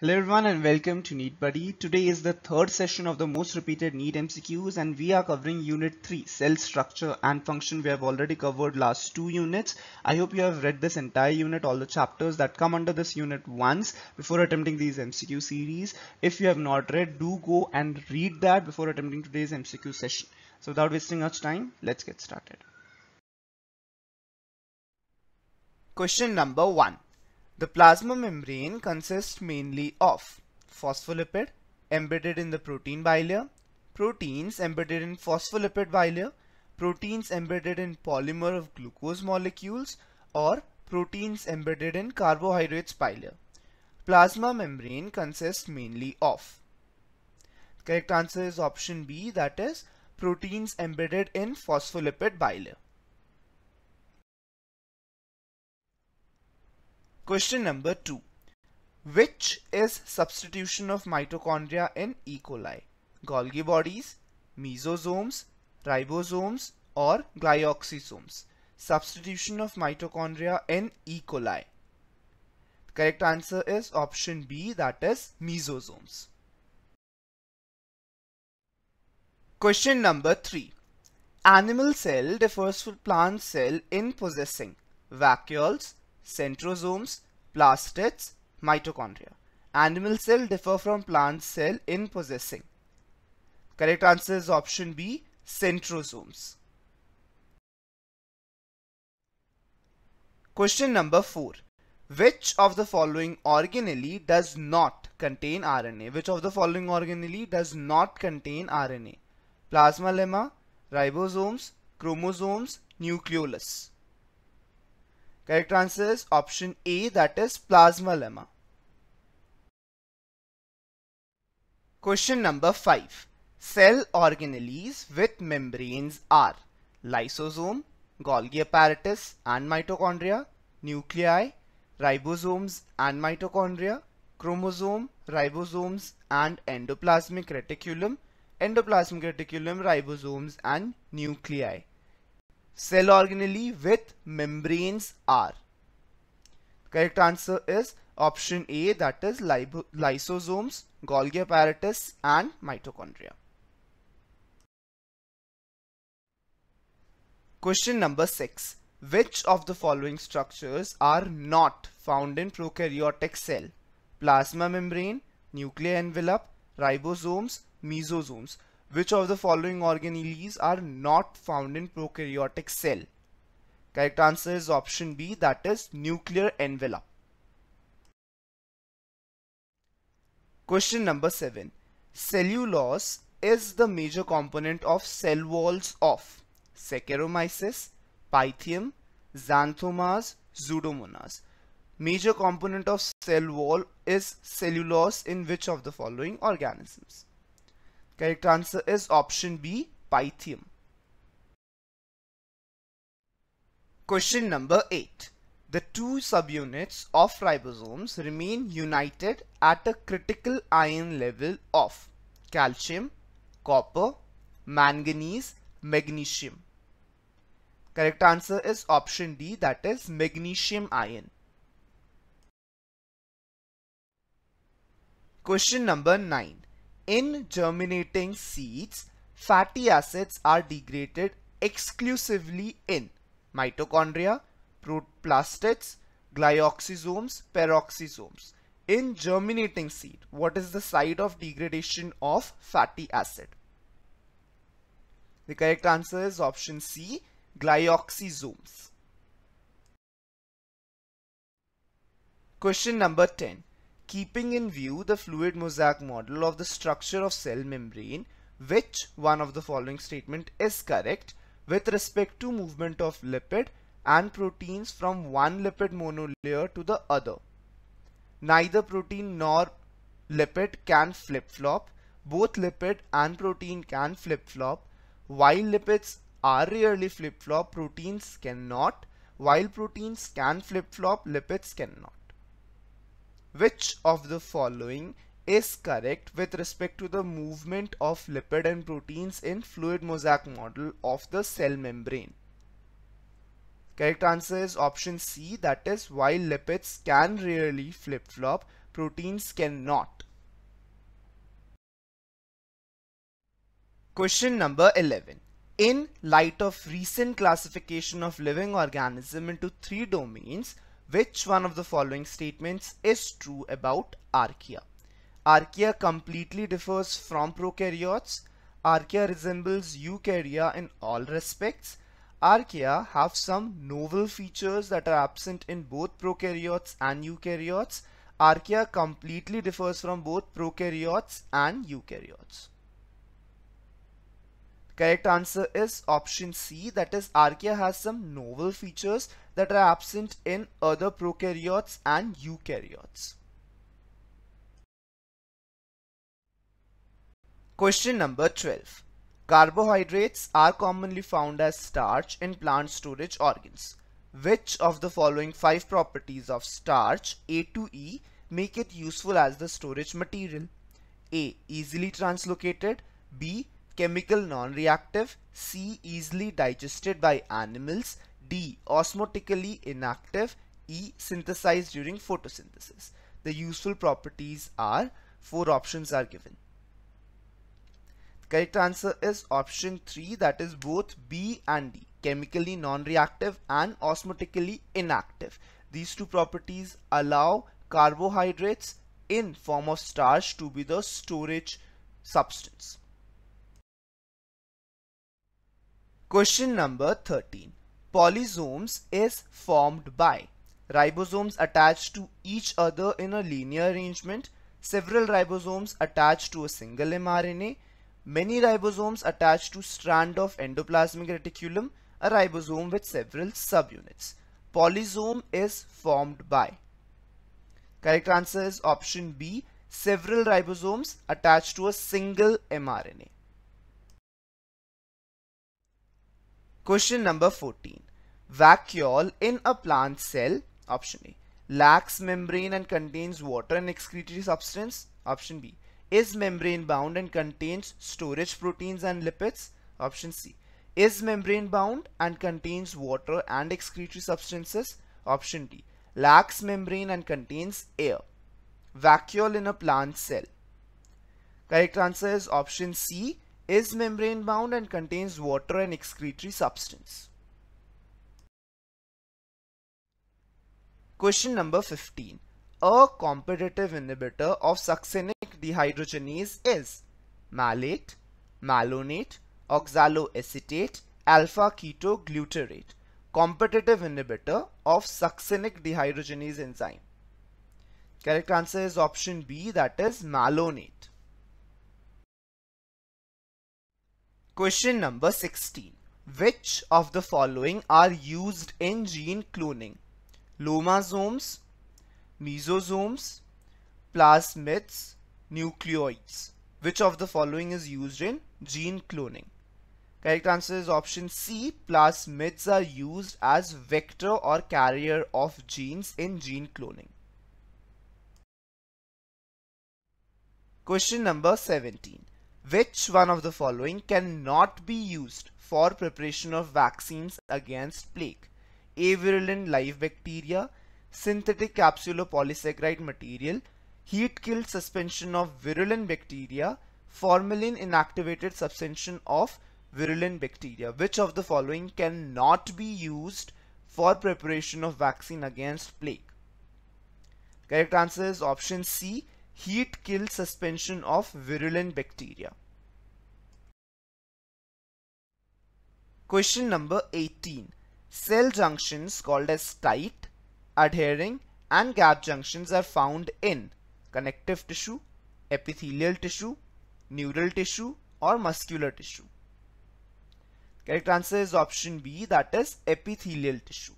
Hello everyone and welcome to Need Buddy. Today is the third session of the most repeated Need MCQs and we are covering unit 3 cell structure and function. We have already covered last two units. I hope you have read this entire unit all the chapters that come under this unit once before attempting these MCQ series. If you have not read do go and read that before attempting today's MCQ session. So without wasting much time let's get started. Question number 1. The plasma membrane consists mainly of phospholipid embedded in the protein bilayer, proteins embedded in phospholipid bilayer, proteins embedded in polymer of glucose molecules or proteins embedded in carbohydrates bilayer. Plasma membrane consists mainly of. Correct answer is option B that is proteins embedded in phospholipid bilayer. Question number 2. Which is substitution of mitochondria in E. coli? Golgi bodies, mesosomes, ribosomes or glyoxysomes? Substitution of mitochondria in E. coli. The correct answer is option B that is mesosomes. Question number 3. Animal cell differs from plant cell in possessing vacuoles, centrosomes, plastids, mitochondria. Animal cell differ from plant cell in possessing. Correct answer is option B, centrosomes. Question number 4. Which of the following organelle does not contain RNA? Which of the following organelle does not contain RNA? Plasma lemma, ribosomes, chromosomes, nucleolus. Correct answer is option A that is plasma lemma. Question number 5. Cell organelles with membranes are lysosome, Golgi apparatus and mitochondria, nuclei, ribosomes and mitochondria, chromosome, ribosomes and endoplasmic reticulum, endoplasmic reticulum, ribosomes and nuclei cell organelle with membranes are? Correct answer is option A that is lysosomes, Golgi apparatus and mitochondria. Question number 6. Which of the following structures are not found in prokaryotic cell? Plasma membrane, nuclear envelope, ribosomes, mesosomes. Which of the following organelles are not found in prokaryotic cell? Correct answer is option B that is nuclear envelope. Question number 7. Cellulose is the major component of cell walls of Saccharomyces, Pythium, Xanthomas, Pseudomonas. Major component of cell wall is cellulose in which of the following organisms? Correct answer is option B, Pythium. Question number 8. The two subunits of ribosomes remain united at a critical ion level of calcium, copper, manganese, magnesium. Correct answer is option D that is magnesium ion. Question number 9. In germinating seeds, fatty acids are degraded exclusively in mitochondria, protoplasts, glyoxysomes, peroxisomes. In germinating seed, what is the site of degradation of fatty acid? The correct answer is option C, glyoxysomes. Question number 10 keeping in view the fluid mosaic model of the structure of cell membrane, which one of the following statement is correct with respect to movement of lipid and proteins from one lipid monolayer to the other. Neither protein nor lipid can flip-flop. Both lipid and protein can flip-flop. While lipids are rarely flip-flop, proteins cannot. While proteins can flip-flop, lipids cannot. Which of the following is correct with respect to the movement of lipid and proteins in fluid mosaic model of the cell membrane? Correct answer is option C that is while lipids can rarely flip-flop, proteins cannot. Question number 11. In light of recent classification of living organism into three domains, which one of the following statements is true about archaea? Archaea completely differs from prokaryotes. Archaea resembles eukarya in all respects. Archaea have some novel features that are absent in both prokaryotes and eukaryotes. Archaea completely differs from both prokaryotes and eukaryotes. Correct answer is option C that is Archaea has some novel features that are absent in other prokaryotes and eukaryotes. Question number 12. Carbohydrates are commonly found as starch in plant storage organs. Which of the following five properties of starch A to E make it useful as the storage material? A. Easily translocated. B chemical non-reactive, C easily digested by animals, D osmotically inactive, E synthesized during photosynthesis. The useful properties are four options are given. The correct answer is option 3 that is both B and D chemically non-reactive and osmotically inactive. These two properties allow carbohydrates in form of starch to be the storage substance. Question number 13. Polysomes is formed by ribosomes attached to each other in a linear arrangement, several ribosomes attached to a single mRNA, many ribosomes attached to strand of endoplasmic reticulum, a ribosome with several subunits. Polysome is formed by. Correct answer is option B, several ribosomes attached to a single mRNA. Question number 14. Vacuole in a plant cell, option A, lacks membrane and contains water and excretory substance, option B, is membrane bound and contains storage proteins and lipids, option C, is membrane bound and contains water and excretory substances, option D, lacks membrane and contains air. Vacuole in a plant cell. Correct answer is option C, is membrane bound and contains water and excretory substance. Question number 15. A competitive inhibitor of succinic dehydrogenase is malate, malonate, oxaloacetate, alpha ketoglutarate Competitive inhibitor of succinic dehydrogenase enzyme. Correct answer is option B that is malonate. Question number 16. Which of the following are used in gene cloning? Lomasomes, mesosomes, plasmids, nucleoids. Which of the following is used in gene cloning? Correct answer is option C. Plasmids are used as vector or carrier of genes in gene cloning. Question number 17. Which one of the following cannot be used for preparation of vaccines against plague? Avirulent live bacteria, synthetic capsulopolysaccharide material, heat-killed suspension of virulent bacteria, formalin inactivated suspension of virulent bacteria. Which of the following cannot be used for preparation of vaccine against plague? Correct answer is option C, heat kills suspension of virulent bacteria. Question number 18. Cell junctions called as tight, adhering and gap junctions are found in connective tissue, epithelial tissue, neural tissue or muscular tissue. Correct answer is option B that is epithelial tissue.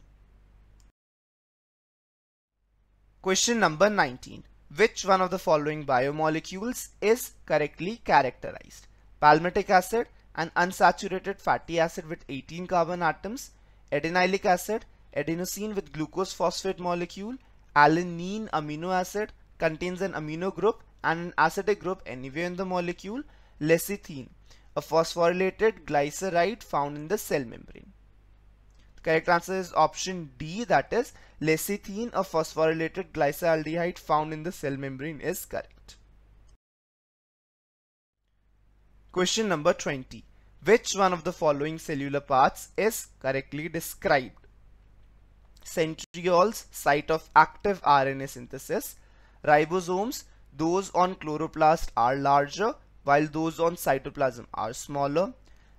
Question number 19 which one of the following biomolecules is correctly characterized? Palmitic acid, an unsaturated fatty acid with 18 carbon atoms, adenylic acid, adenosine with glucose phosphate molecule, alanine amino acid contains an amino group and an acidic group anywhere in the molecule, lecithin, a phosphorylated glyceride found in the cell membrane. Correct answer is option D that is lecithin a phosphorylated glyceraldehyde found in the cell membrane is correct. Question number 20. Which one of the following cellular parts is correctly described? Centrioles, site of active RNA synthesis. Ribosomes, those on chloroplast are larger while those on cytoplasm are smaller.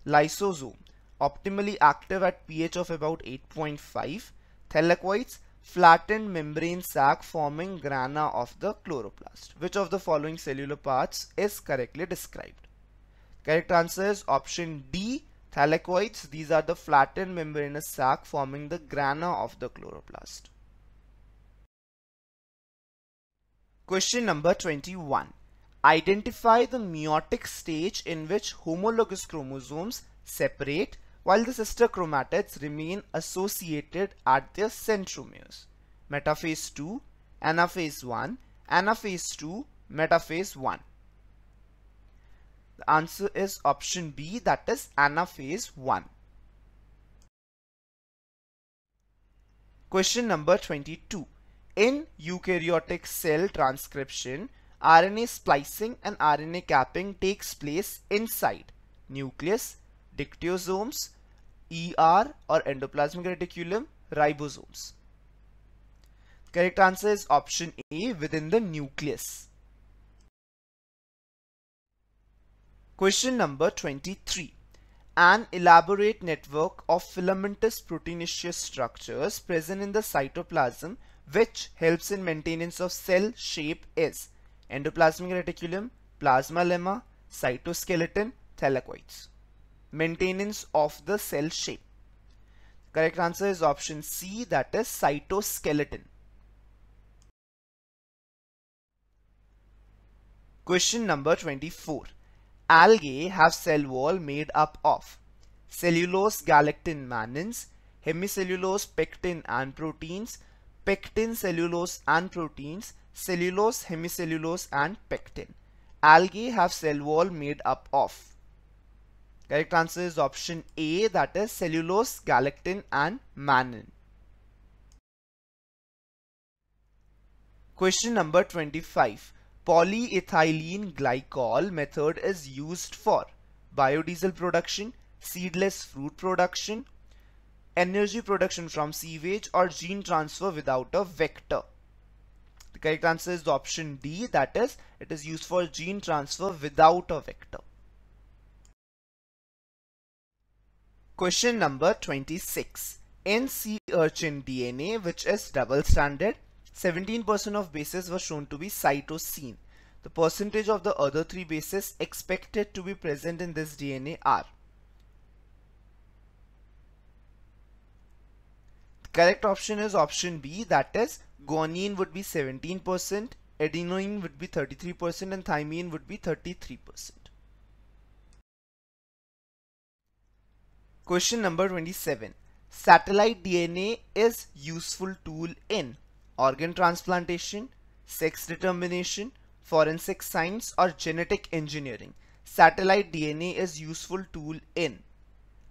Lysosome, optimally active at pH of about 8.5. Thylakoids, flattened membrane sac forming grana of the chloroplast. Which of the following cellular parts is correctly described? Correct answer is option D. Thylakoids, these are the flattened membranous sac forming the grana of the chloroplast. Question number 21. Identify the meiotic stage in which homologous chromosomes separate while the sister chromatids remain associated at their centromeres. Metaphase 2, anaphase 1, anaphase 2, metaphase 1. The answer is option B that is anaphase 1. Question number 22. In eukaryotic cell transcription, RNA splicing and RNA capping takes place inside nucleus, dictyosomes, ER or endoplasmic reticulum ribosomes. Correct answer is option A within the nucleus. Question number 23. An elaborate network of filamentous proteinaceous structures present in the cytoplasm which helps in maintenance of cell shape is endoplasmic reticulum, plasma lemma, cytoskeleton, thylakoids maintenance of the cell shape. Correct answer is option C that is cytoskeleton. Question number 24. Algae have cell wall made up of cellulose galactin manins, hemicellulose pectin and proteins, pectin cellulose and proteins, cellulose hemicellulose and pectin. Algae have cell wall made up of Correct answer is option A that is cellulose, galactin and mannin. Question number 25. Polyethylene glycol method is used for biodiesel production, seedless fruit production, energy production from sewage or gene transfer without a vector. The correct answer is option D that is it is used for gene transfer without a vector. Question number 26. In sea urchin DNA which is double stranded, 17% of bases were shown to be cytosine. The percentage of the other three bases expected to be present in this DNA are. The correct option is option B that is guanine would be 17%, adenine would be 33% and thymine would be 33%. Question number 27. Satellite DNA is useful tool in organ transplantation, sex determination, forensic science or genetic engineering. Satellite DNA is useful tool in.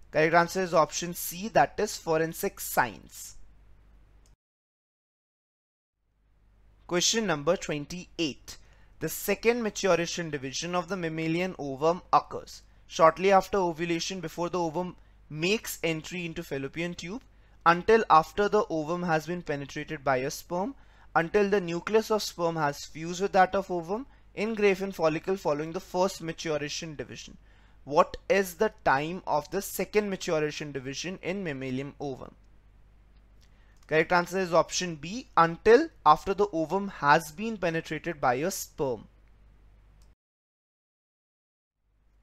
Correct answer is option C that is forensic science. Question number 28. The second maturation division of the mammalian ovum occurs shortly after ovulation before the ovum makes entry into fallopian tube until after the ovum has been penetrated by a sperm, until the nucleus of sperm has fused with that of ovum in Grafen follicle following the first maturation division. What is the time of the second maturation division in mammalian ovum? Correct answer is option B until after the ovum has been penetrated by a sperm.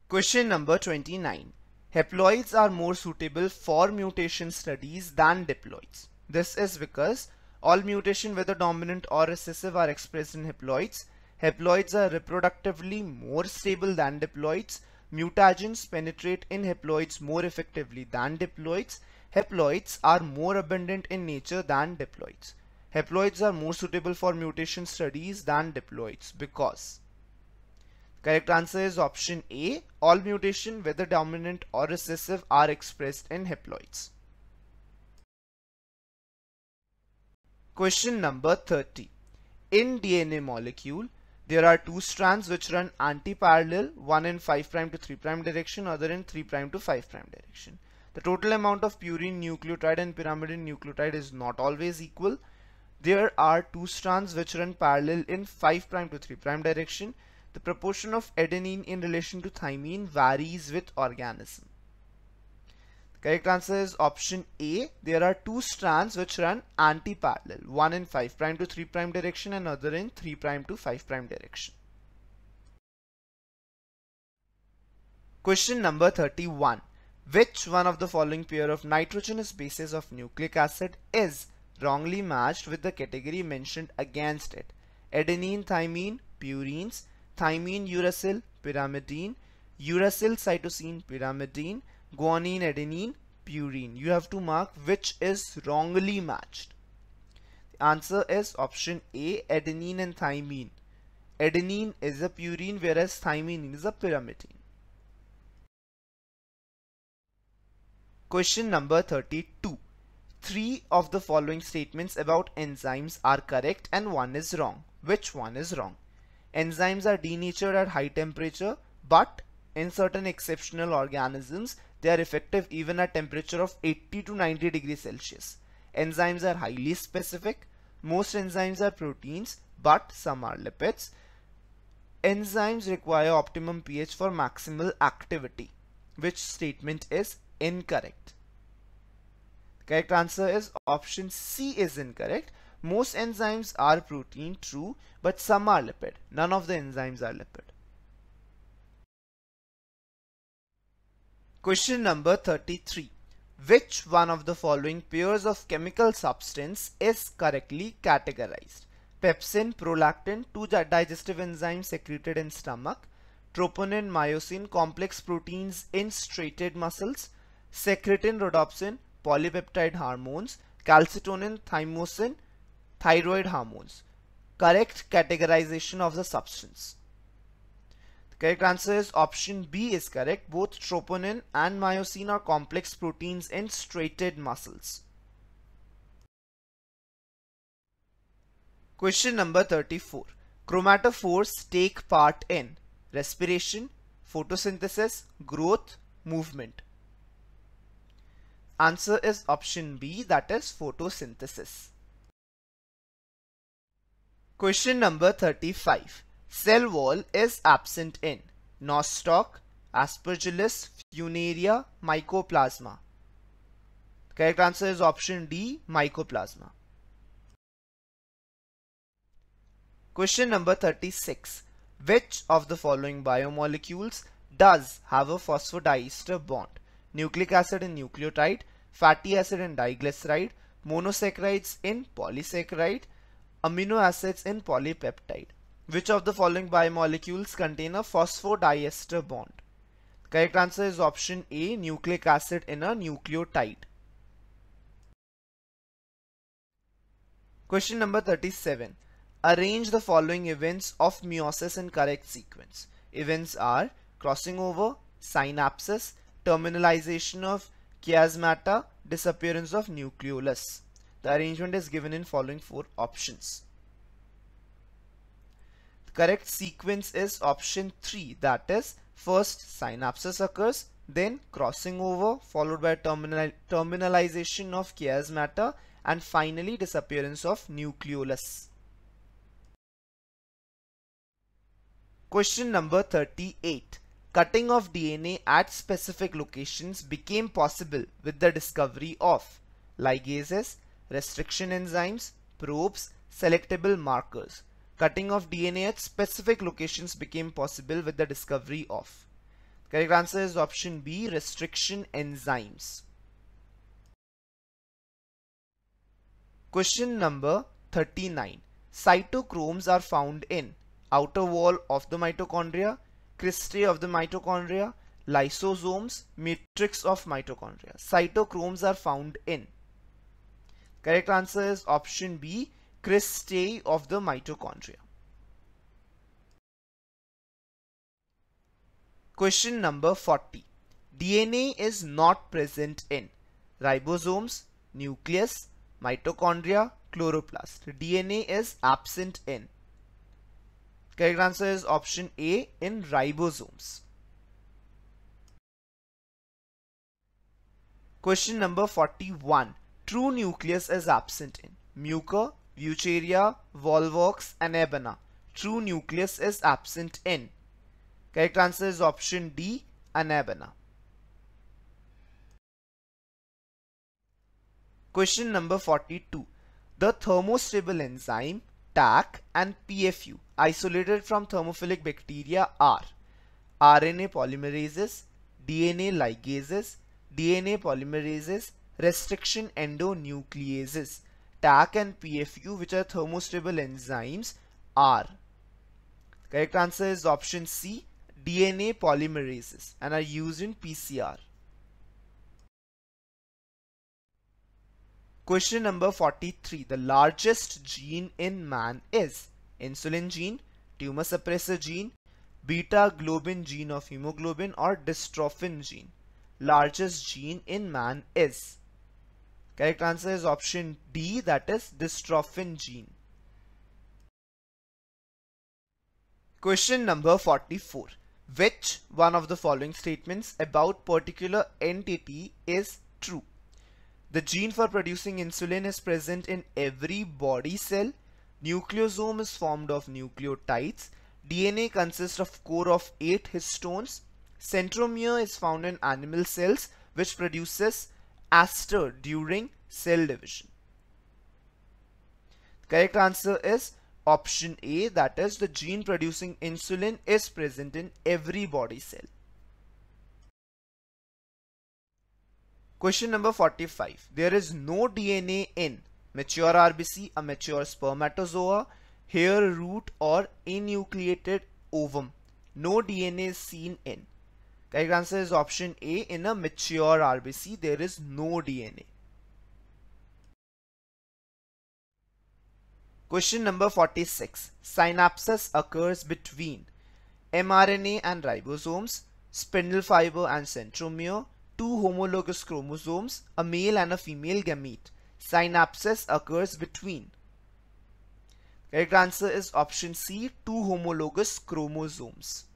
Question number 29. Haploids are more suitable for mutation studies than diploids. This is because all mutation whether dominant or recessive are expressed in haploids. Haploids are reproductively more stable than diploids. Mutagens penetrate in haploids more effectively than diploids. Haploids are more abundant in nature than diploids. Haploids are more suitable for mutation studies than diploids because Correct answer is option A. All mutation, whether dominant or recessive, are expressed in haploids. Question number 30. In DNA molecule, there are two strands which run anti-parallel, one in 5' to 3' direction, other in 3' to 5' direction. The total amount of purine nucleotide and pyrimidine nucleotide is not always equal. There are two strands which run parallel in 5' to 3' direction the proportion of adenine in relation to thymine varies with organism. The correct answer is option A. There are two strands which run anti-parallel, one in 5 prime to 3 prime direction and other in 3 prime to 5 prime direction. Question number 31. Which one of the following pair of nitrogenous bases of nucleic acid is wrongly matched with the category mentioned against it? Adenine, thymine, purines, thymine uracil pyrimidine uracil cytosine pyrimidine guanine adenine purine you have to mark which is wrongly matched the answer is option a adenine and thymine adenine is a purine whereas thymine is a pyrimidine question number 32 three of the following statements about enzymes are correct and one is wrong which one is wrong enzymes are denatured at high temperature, but in certain exceptional organisms, they are effective even at temperature of 80 to 90 degrees Celsius. Enzymes are highly specific. Most enzymes are proteins, but some are lipids. Enzymes require optimum pH for maximal activity, which statement is incorrect. correct answer is option C is incorrect most enzymes are protein, true, but some are lipid. None of the enzymes are lipid. Question number 33. Which one of the following pairs of chemical substance is correctly categorized? Pepsin, prolactin, two digestive enzymes secreted in stomach, troponin, myosin, complex proteins in striated muscles, secretin, rhodopsin, polypeptide hormones, calcitonin, thymosin, thyroid hormones. Correct categorization of the substance. The correct answer is option B is correct. Both troponin and myosin are complex proteins in straighted muscles. Question number 34. Chromatophores take part in respiration, photosynthesis, growth, movement. Answer is option B that is photosynthesis. Question number 35. Cell wall is absent in nostoc, aspergillus, funaria, mycoplasma. correct answer is option D, mycoplasma. Question number 36. Which of the following biomolecules does have a phosphodiester bond? Nucleic acid and nucleotide, fatty acid and diglyceride, monosaccharides in polysaccharide, amino acids in polypeptide. Which of the following biomolecules contain a phosphodiester bond? Correct answer is option A, nucleic acid in a nucleotide. Question number 37. Arrange the following events of meiosis in correct sequence. Events are crossing over, synapses, terminalization of chiasmata, disappearance of nucleolus. The arrangement is given in following four options. The correct sequence is option 3 that is first synapses occurs then crossing over followed by terminal terminalization of chiasmata, matter and finally disappearance of nucleolus. Question number 38. Cutting of DNA at specific locations became possible with the discovery of ligases, restriction enzymes, probes, selectable markers. Cutting of DNA at specific locations became possible with the discovery of. correct answer is option B, restriction enzymes. Question number 39. Cytochromes are found in outer wall of the mitochondria, cristae of the mitochondria, lysosomes, matrix of mitochondria. Cytochromes are found in Correct answer is option B, cristae of the mitochondria. Question number 40. DNA is not present in ribosomes, nucleus, mitochondria, chloroplast. DNA is absent in. Correct answer is option A in ribosomes. Question number 41 true nucleus is absent in Mucor, Eucharia, Volvox and Ebena. True nucleus is absent in. Correct answer is option D, Anabana. Question number 42. The thermostable enzyme TAC and PFU isolated from thermophilic bacteria are RNA polymerases, DNA ligases, DNA polymerases restriction endonucleases, TAC and PFU which are thermostable enzymes are. Correct answer is option C, DNA polymerases and are used in PCR. Question number 43. The largest gene in man is insulin gene, tumor suppressor gene, beta globin gene of hemoglobin or dystrophin gene. Largest gene in man is Correct answer is option D that is dystrophin gene. Question number 44. Which one of the following statements about particular entity is true? The gene for producing insulin is present in every body cell. Nucleosome is formed of nucleotides. DNA consists of core of 8 histones. Centromere is found in animal cells which produces aster during cell division. The correct answer is option A that is the gene producing insulin is present in every body cell. Question number 45. There is no DNA in mature RBC, a mature spermatozoa, hair root or enucleated ovum. No DNA is seen in. The correct answer is option A. In a mature RBC, there is no DNA. Question number 46. Synapses occurs between mRNA and ribosomes, spindle fiber and centromere, two homologous chromosomes, a male and a female gamete. Synapses occurs between. Correct answer is option C, two homologous chromosomes.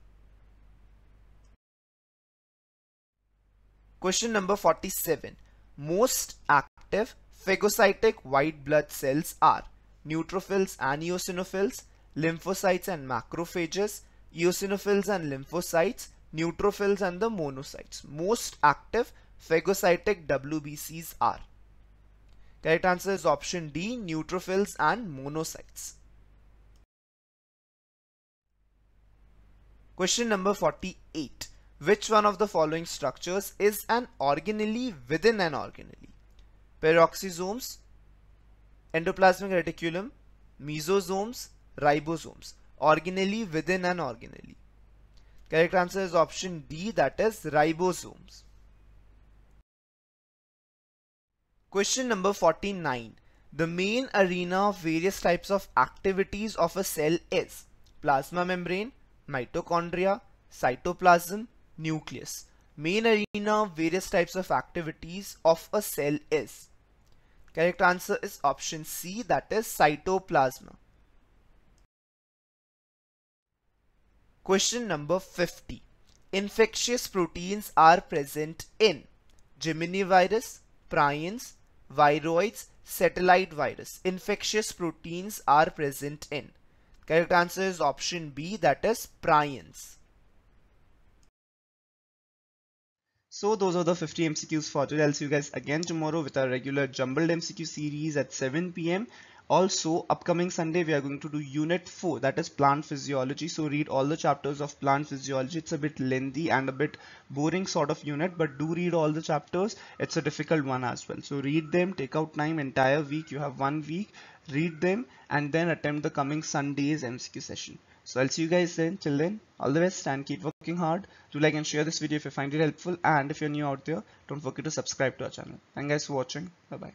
Question number 47. Most active phagocytic white blood cells are neutrophils and eosinophils, lymphocytes and macrophages, eosinophils and lymphocytes, neutrophils and the monocytes. Most active phagocytic WBCs are. Correct answer is option D, neutrophils and monocytes. Question number 48. Which one of the following structures is an organelle within an organelle? Peroxisomes, endoplasmic reticulum, mesosomes, ribosomes. Organelle within an organelle. Correct answer is option D that is ribosomes. Question number 49. The main arena of various types of activities of a cell is plasma membrane, mitochondria, cytoplasm, nucleus, main arena of various types of activities of a cell is? Correct answer is option C that is cytoplasm. Question number 50. Infectious proteins are present in Gemini virus, prions, viroids, satellite virus. Infectious proteins are present in. Correct answer is option B that is prions. So those are the 50 MCQs for today. I'll see you guys again tomorrow with our regular jumbled MCQ series at 7 p.m. Also, upcoming Sunday, we are going to do Unit 4, that is Plant Physiology. So read all the chapters of Plant Physiology. It's a bit lengthy and a bit boring sort of unit, but do read all the chapters. It's a difficult one as well. So read them, take out time, entire week. You have one week, read them, and then attempt the coming Sunday's MCQ session. So I'll see you guys then. Till then, all the best and keep working hard. Do like and share this video if you find it helpful. And if you're new out there, don't forget to subscribe to our channel. Thank you guys for watching. Bye-bye.